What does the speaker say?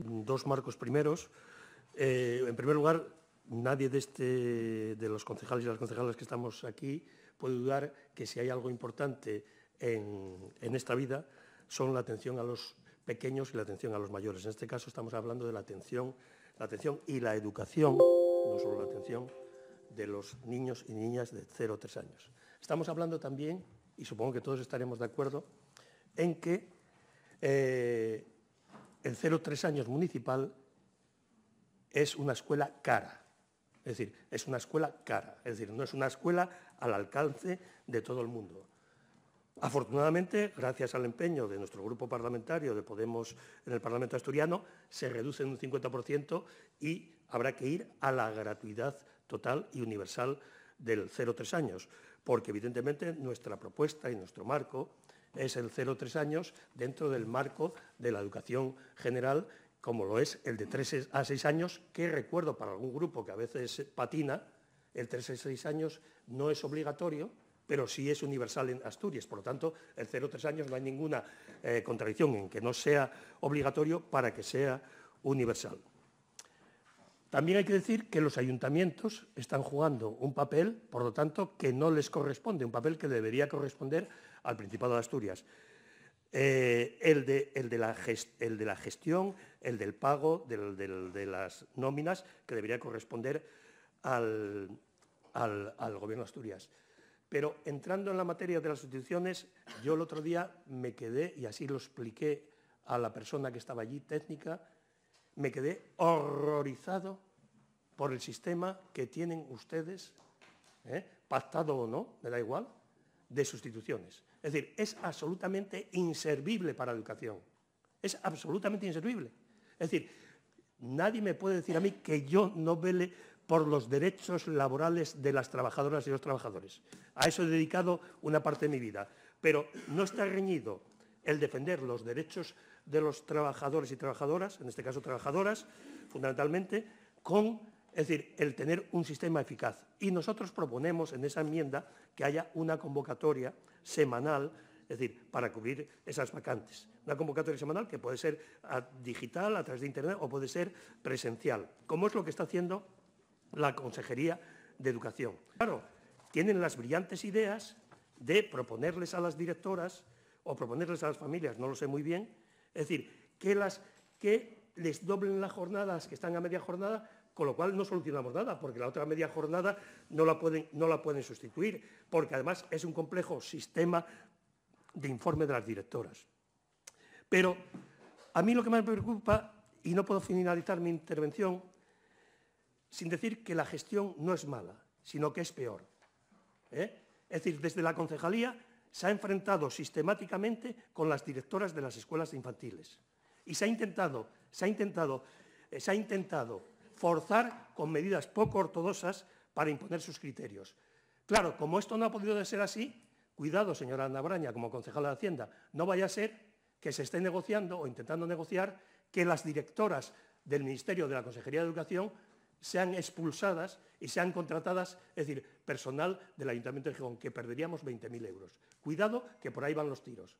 Dos marcos primeros. Eh, en primer lugar, nadie de, este, de los concejales y las concejalas que estamos aquí puede dudar que si hay algo importante en, esta vida son la atención a los pequeños y la atención a los mayores. En este caso estamos hablando de la atención, la atención y la educación, no solo la atención, de los niños y niñas de 0 a 3 años. Estamos hablando también, y supongo que todos estaremos de acuerdo, en que eh, el 0,3 años municipal es una escuela cara. Es decir, es una escuela cara. Es decir, no es una escuela al alcance de todo el mundo. Afortunadamente, gracias al empeño de nuestro grupo parlamentario de Podemos en el Parlamento asturiano, se reduce en un 50% y habrá que ir a la gratuidad total y universal del 0,3 años, porque evidentemente nuestra propuesta y nuestro marco es el 0-3 años dentro del marco de la educación general, como lo es el de 3 a 6 años, que recuerdo para algún grupo que a veces patina, el 3 a 6 años no es obligatorio, pero sí es universal en Asturias. Por lo tanto, el 0-3 años no hay ninguna eh, contradicción en que no sea obligatorio para que sea universal. También hay que decir que los ayuntamientos están jugando un papel, por lo tanto, que no les corresponde, un papel que debería corresponder al Principado de Asturias. Eh, el, de, la gestión, el del pago, de las nóminas, que debería corresponder al, Gobierno de Asturias. Pero entrando en la materia de las instituciones, yo el otro día me quedé, y así lo expliqué a la persona que estaba allí, técnica, me quedé horrorizado por el sistema que tienen ustedes, ¿eh? pactado o no, me da igual, de sustituciones. Es decir, es absolutamente inservible para la educación. Es absolutamente inservible. Es decir, nadie me puede decir a mí que yo no vele por los derechos laborales de las trabajadoras y los trabajadores. A eso he dedicado una parte de mi vida. Pero no está reñido el defender los derechos de los trabajadores y trabajadoras, en este caso trabajadoras, fundamentalmente, con, es decir, el tener un sistema eficaz. Y nosotros proponemos en esa enmienda que haya una convocatoria semanal, es decir, para cubrir esas vacantes. Una convocatoria semanal que puede ser digital, a través de Internet, o puede ser presencial, como es lo que está haciendo la Consejería de Educación. Claro, tienen las brillantes ideas de proponerles a las directoras o proponerles a las familias, no lo sé muy bien, es decir, que, las, que les doblen las jornadas que están a media jornada, con lo cual no solucionamos nada, porque la otra media jornada no la pueden, no la pueden sustituir, porque además es un complejo sistema de informe de las directoras. Pero a mí lo que más me preocupa, y no puedo finalizar mi intervención sin decir que la gestión no es mala, sino que es peor. ¿eh? Es decir, desde la concejalía se ha enfrentado sistemáticamente con las directoras de las escuelas infantiles. Y se ha intentado, se ha intentado, eh, se ha intentado forzar con medidas poco ortodoxas para imponer sus criterios. Claro, como esto no ha podido ser así, cuidado, señora Ana Braña, como concejala de Hacienda, no vaya a ser que se esté negociando o intentando negociar que las directoras del Ministerio de la Consejería de Educación sean expulsadas y sean contratadas, es decir, personal del Ayuntamiento de Gijón, que perderíamos 20.000 euros. Cuidado, que por ahí van los tiros.